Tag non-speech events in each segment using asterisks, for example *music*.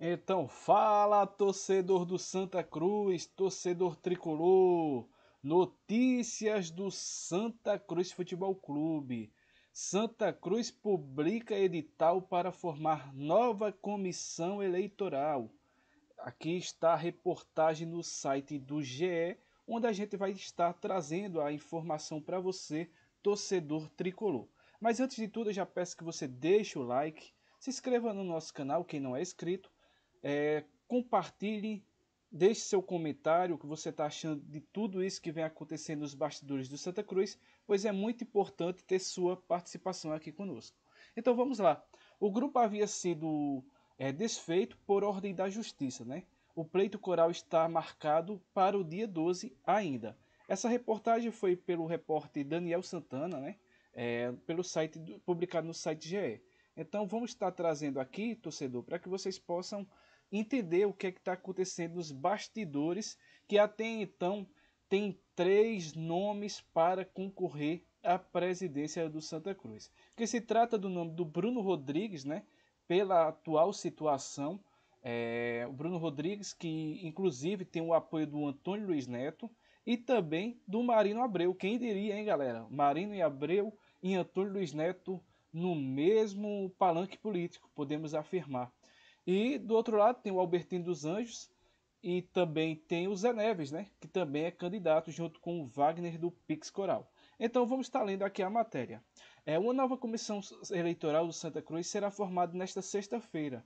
Então fala, torcedor do Santa Cruz, torcedor tricolor. Notícias do Santa Cruz Futebol Clube. Santa Cruz publica edital para formar nova comissão eleitoral. Aqui está a reportagem no site do GE, onde a gente vai estar trazendo a informação para você, torcedor tricolor. Mas antes de tudo, eu já peço que você deixe o like, se inscreva no nosso canal quem não é inscrito é, compartilhe, deixe seu comentário, o que você está achando de tudo isso que vem acontecendo nos bastidores do Santa Cruz, pois é muito importante ter sua participação aqui conosco. Então vamos lá. O grupo havia sido é, desfeito por ordem da Justiça, né? O pleito coral está marcado para o dia 12 ainda. Essa reportagem foi pelo repórter Daniel Santana, né? É, pelo site publicado no site GE. Então vamos estar trazendo aqui, torcedor, para que vocês possam entender o que é está acontecendo nos bastidores, que até então tem três nomes para concorrer à presidência do Santa Cruz. Que se trata do nome do Bruno Rodrigues, né? Pela atual situação, é, o Bruno Rodrigues, que inclusive tem o apoio do Antônio Luiz Neto e também do Marino Abreu. Quem diria, hein, galera? Marino e Abreu e Antônio Luiz Neto no mesmo palanque político, podemos afirmar. E do outro lado tem o Albertino dos Anjos e também tem o Zé Neves, né? Que também é candidato junto com o Wagner do Pix Coral. Então vamos estar lendo aqui a matéria. É, uma nova comissão eleitoral do Santa Cruz será formada nesta sexta-feira.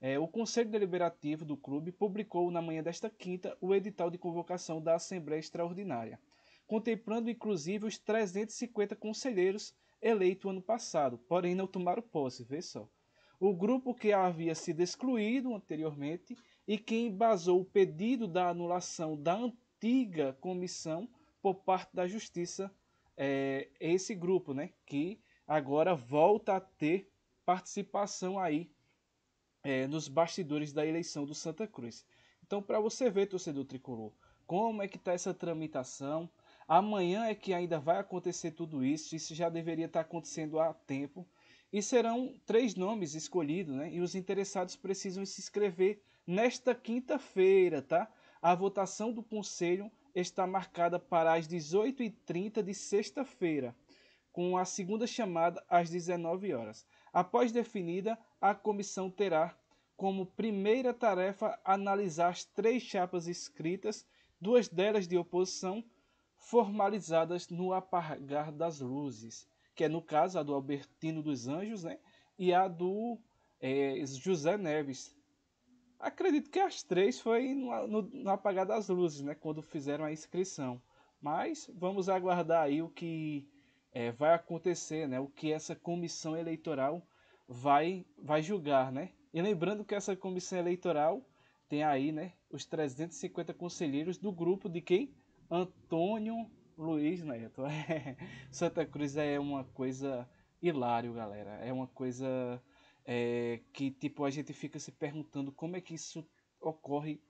É, o Conselho Deliberativo do clube publicou na manhã desta quinta o edital de convocação da Assembleia Extraordinária, contemplando inclusive os 350 conselheiros eleitos ano passado, porém não tomaram posse, vê só o grupo que havia sido excluído anteriormente e que embasou o pedido da anulação da antiga comissão por parte da Justiça, é, esse grupo, né, que agora volta a ter participação aí é, nos bastidores da eleição do Santa Cruz. Então, para você ver, torcedor tricolor, como é que está essa tramitação? Amanhã é que ainda vai acontecer tudo isso. Isso já deveria estar tá acontecendo há tempo e serão três nomes escolhidos, né? E os interessados precisam se inscrever nesta quinta-feira, tá? A votação do Conselho está marcada para as 18h30 de sexta-feira, com a segunda chamada às 19 horas. Após definida, a comissão terá como primeira tarefa analisar as três chapas escritas, duas delas de oposição, formalizadas no apagar das luzes que é no caso a do Albertino dos Anjos, né? E a do é, José Neves. Acredito que as três foi no, no, no apagar das luzes, né? Quando fizeram a inscrição. Mas vamos aguardar aí o que é, vai acontecer, né? O que essa comissão eleitoral vai, vai julgar, né? E lembrando que essa comissão eleitoral tem aí, né? Os 350 conselheiros do grupo de quem? Antônio Luiz Neto. *laughs* É. Santa Cruz é uma coisa hilário, galera. É uma coisa é, que tipo a gente fica se perguntando como é que isso ocorre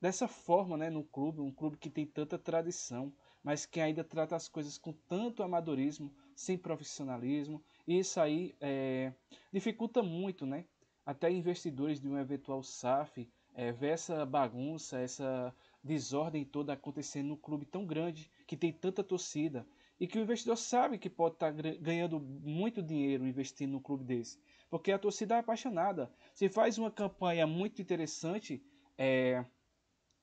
dessa forma, né, no clube, um clube que tem tanta tradição, mas que ainda trata as coisas com tanto amadorismo, sem profissionalismo, e isso aí é, dificulta muito, né? Até investidores de um eventual SAF é, ver essa bagunça, essa desordem toda acontecendo num clube tão grande, que tem tanta torcida, e que o investidor sabe que pode estar tá ganhando muito dinheiro investindo num clube desse, porque a torcida é apaixonada. Se faz uma campanha muito interessante é,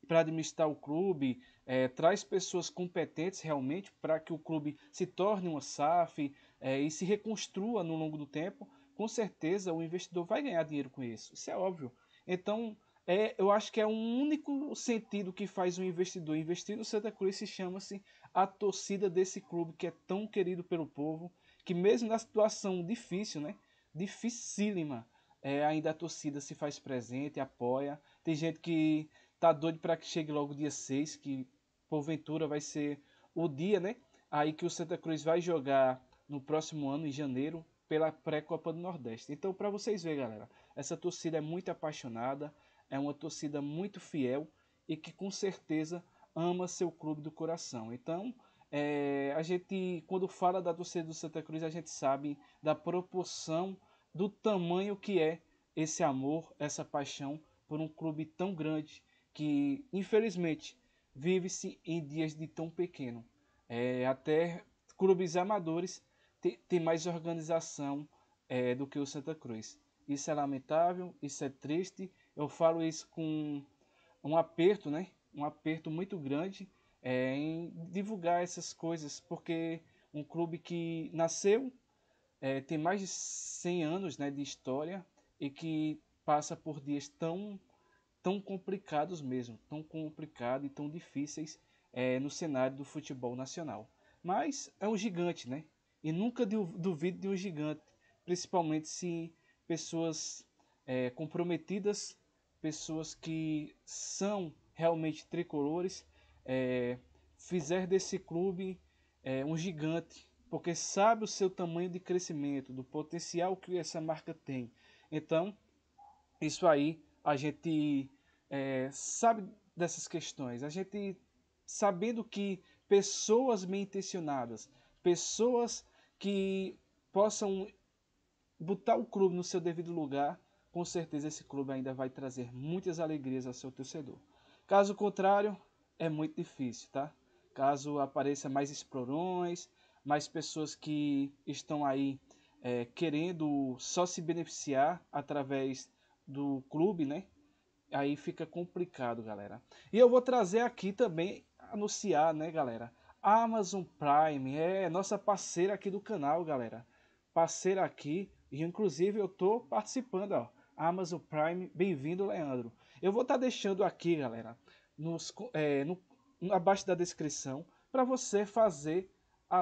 para administrar o clube, é, traz pessoas competentes realmente para que o clube se torne uma SAF é, e se reconstrua no longo do tempo, com certeza o investidor vai ganhar dinheiro com isso. Isso é óbvio. Então, é, eu acho que é um único sentido que faz um investidor investir no Santa Cruz se chama-se a torcida desse clube que é tão querido pelo povo, que mesmo na situação difícil, né, dificílima, é, ainda a torcida se faz presente, apoia. Tem gente que tá doido para que chegue logo dia 6, que porventura vai ser o dia, né? Aí que o Santa Cruz vai jogar no próximo ano, em janeiro, pela pré-copa do Nordeste. Então, para vocês verem, galera, essa torcida é muito apaixonada, é uma torcida muito fiel e que com certeza ama seu clube do coração. Então, é, a gente, quando fala da torcida do Santa Cruz, a gente sabe da proporção, do tamanho que é esse amor, essa paixão por um clube tão grande que, infelizmente, vive-se em dias de tão pequeno. É, até clubes amadores têm mais organização é, do que o Santa Cruz. Isso é lamentável, isso é triste eu falo isso com um aperto, né? Um aperto muito grande é, em divulgar essas coisas, porque um clube que nasceu, é, tem mais de 100 anos né, de história e que passa por dias tão, tão complicados mesmo, tão complicados e tão difíceis é, no cenário do futebol nacional. Mas é um gigante, né? E nunca duvido de um gigante, principalmente se pessoas é, comprometidas pessoas que são realmente tricolores, é, fizer desse clube é, um gigante, porque sabe o seu tamanho de crescimento, do potencial que essa marca tem. Então, isso aí a gente é, sabe dessas questões, a gente sabendo que pessoas bem intencionadas, pessoas que possam botar o clube no seu devido lugar, com certeza esse clube ainda vai trazer muitas alegrias ao seu torcedor. Caso contrário, é muito difícil, tá? Caso apareça mais explorões, mais pessoas que estão aí é, querendo só se beneficiar através do clube, né? Aí fica complicado, galera. E eu vou trazer aqui também, anunciar, né, galera? Amazon Prime é nossa parceira aqui do canal, galera. Parceira aqui, e inclusive eu tô participando, ó Amazon Prime. Bem-vindo, Leandro. Eu vou estar tá deixando aqui, galera, nos, é, no, abaixo da descrição, para você fazer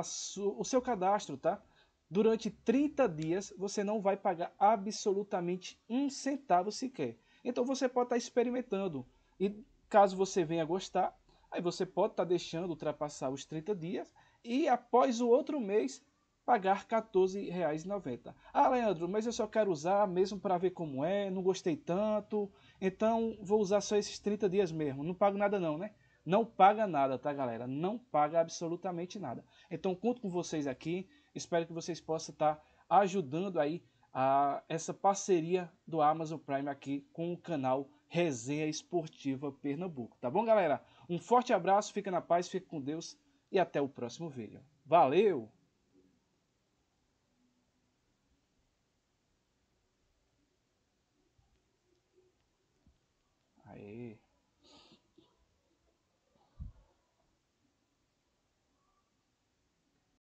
su, o seu cadastro, tá? Durante 30 dias você não vai pagar absolutamente um centavo sequer. Então você pode estar tá experimentando. E caso você venha gostar, aí você pode estar tá deixando ultrapassar os 30 dias e após o outro mês pagar R$14,90. Ah, Leandro, mas eu só quero usar mesmo para ver como é, não gostei tanto, então vou usar só esses 30 dias mesmo, não pago nada não, né? Não paga nada, tá galera? Não paga absolutamente nada. Então conto com vocês aqui, espero que vocês possam estar tá ajudando aí a essa parceria do Amazon Prime aqui com o canal Resenha Esportiva Pernambuco, tá bom galera? Um forte abraço, fica na paz, fica com Deus e até o próximo vídeo. Valeu! 哎。